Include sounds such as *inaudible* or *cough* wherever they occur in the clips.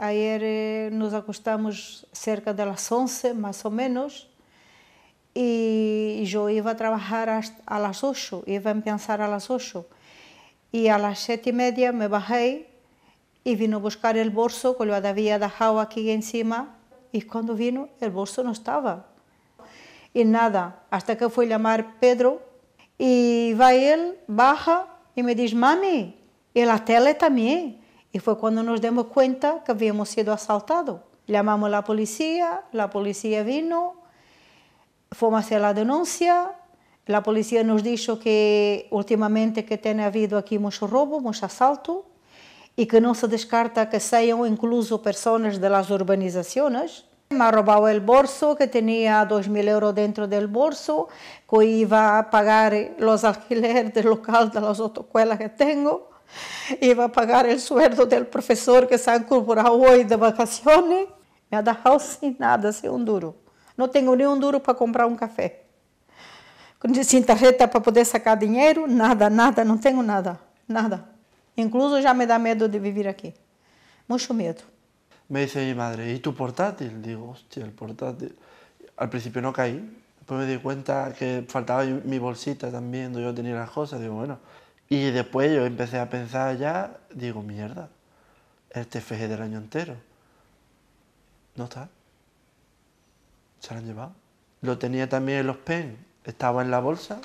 Ayer eh, nos acostamos cerca de las 11 más o menos y yo iba a trabajar a las 8, iba a empezar a las 8 y a las 7 y media me bajé y vino a buscar el bolso que lo había dejado aquí encima y cuando vino el bolso no estaba. Y nada, hasta que fue llamar Pedro y va él, baja y me dice, mami, y la tele también. Y fue cuando nos dimos cuenta que habíamos sido asaltados. Llamamos a la policía, la policía vino, fuimos a hacer la denuncia, la policía nos dijo que últimamente que tiene habido aquí mucho robo, mucho asalto, y que no se descarta que sean incluso personas de las urbanizaciones. Me ha robado el bolso, que tenía 2.000 euros dentro del bolso, que iba a pagar los alquileres del local de las autocuelas que tengo. Iba a pagar el sueldo del profesor que se ha incorporado hoy de vacaciones. Me ha dejado sin nada, sin un duro. No tengo ni un duro para comprar un café. Sin tarjeta para poder sacar dinero, nada, nada, no tengo nada, nada. Incluso ya me da miedo de vivir aquí. Mucho miedo. Me dice mi madre, ¿y tu portátil? Digo, hostia, el portátil. Al principio no caí, después me di cuenta que faltaba mi bolsita también, donde yo tenía las cosas. Digo, bueno, y después yo empecé a pensar ya, digo, mierda, este TFG del año entero. No está. Se lo han llevado. Lo tenía también en los PEN. Estaba en la bolsa.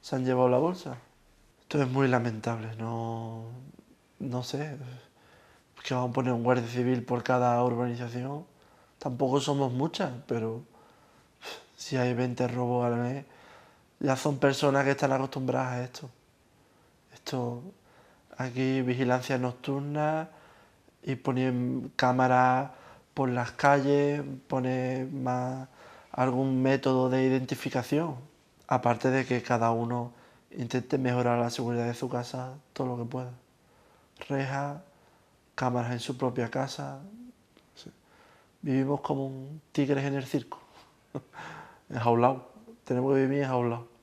Se han llevado la bolsa. Esto es muy lamentable. No, no sé. que vamos a poner un guardia civil por cada urbanización. Tampoco somos muchas, pero si hay 20 robos al mes, ya son personas que están acostumbradas a esto esto. Aquí vigilancia nocturna y poner cámaras por las calles, poner más algún método de identificación. Aparte de que cada uno intente mejorar la seguridad de su casa todo lo que pueda. Rejas, cámaras en su propia casa. Vivimos como un en el circo, en *laughs* enjaulado. Tenemos que vivir en jaulado.